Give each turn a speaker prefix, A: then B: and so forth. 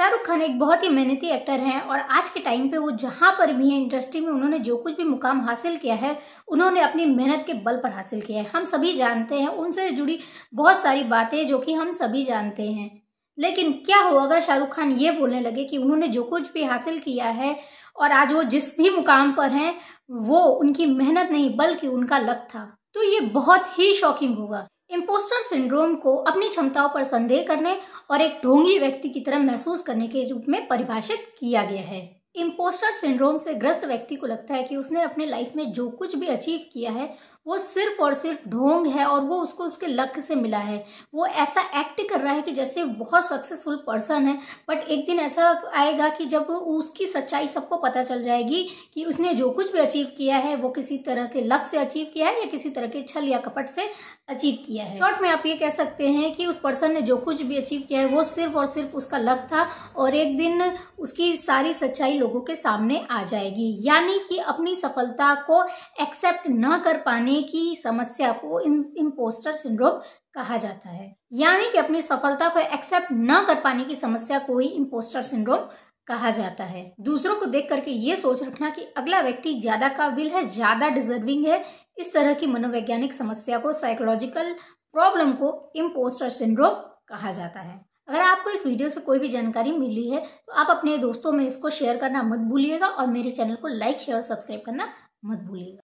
A: शाहरुख खान एक बहुत ही मेहनती एक्टर हैं और आज के टाइम पे वो जहाँ पर भी हैं इंडस्ट्री में उन्होंने जो कुछ भी मुकाम हासिल किया है उन्होंने अपनी मेहनत के बल पर हासिल किया है हम सभी जानते हैं उनसे जुड़ी बहुत सारी बातें जो कि हम सभी जानते हैं लेकिन क्या हो अगर शाहरुख खान ये बोलने लगे कि उन्होंने जो कुछ भी हासिल किया है और आज वो जिस भी मुकाम पर हैं वो उनकी मेहनत नहीं बल्कि उनका लक था तो ये बहुत ही शॉकिंग होगा इम्पोस्टर सिंड्रोम को अपनी क्षमताओं पर संदेह करने और एक ढोंगी व्यक्ति की तरह महसूस करने के रूप में परिभाषित किया गया है इम्पोस्टर सिंड्रोम से ग्रस्त व्यक्ति को लगता है कि उसने अपने लाइफ में जो कुछ भी अचीव किया है वो सिर्फ और सिर्फ ढोंग है और वो उसको उसके लक से मिला है वो ऐसा एक्ट कर रहा है कि जैसे बहुत सक्सेसफुल पर्सन है बट एक दिन ऐसा आएगा कि जब उसकी सच्चाई सबको पता चल जाएगी कि उसने जो कुछ भी अचीव किया है वो किसी तरह के लक से अचीव किया है या किसी तरह के छल या कपट से अचीव किया है शॉर्ट में आप ये कह सकते हैं कि उस पर्सन ने जो कुछ भी अचीव किया है वो सिर्फ और सिर्फ उसका लक था और एक दिन उसकी सारी सच्चाई लोगों के सामने आ जाएगी यानी कि अपनी सफलता को एक्सेप्ट न कर पाने की समस्या को इम्पोस्टर सिंड्रोम कहा जाता है यानी कि अपनी सफलता को एक्सेप्ट न कर पाने की समस्या को ही इम्पोस्टर सिंड्रोम कहा जाता है दूसरों को देख करके ये सोच रखना कि अगला व्यक्ति ज्यादा काबिल है ज्यादा डिजर्विंग है इस तरह की मनोवैज्ञानिक समस्या को साइकोलॉजिकल प्रॉब्लम को इम्पोस्टर सिंड्रोम कहा जाता है अगर आपको इस वीडियो से कोई भी जानकारी मिली है तो आप अपने दोस्तों में इसको शेयर करना मत भूलिएगा और मेरे चैनल को लाइक शेयर और सब्सक्राइब करना मत भूलिएगा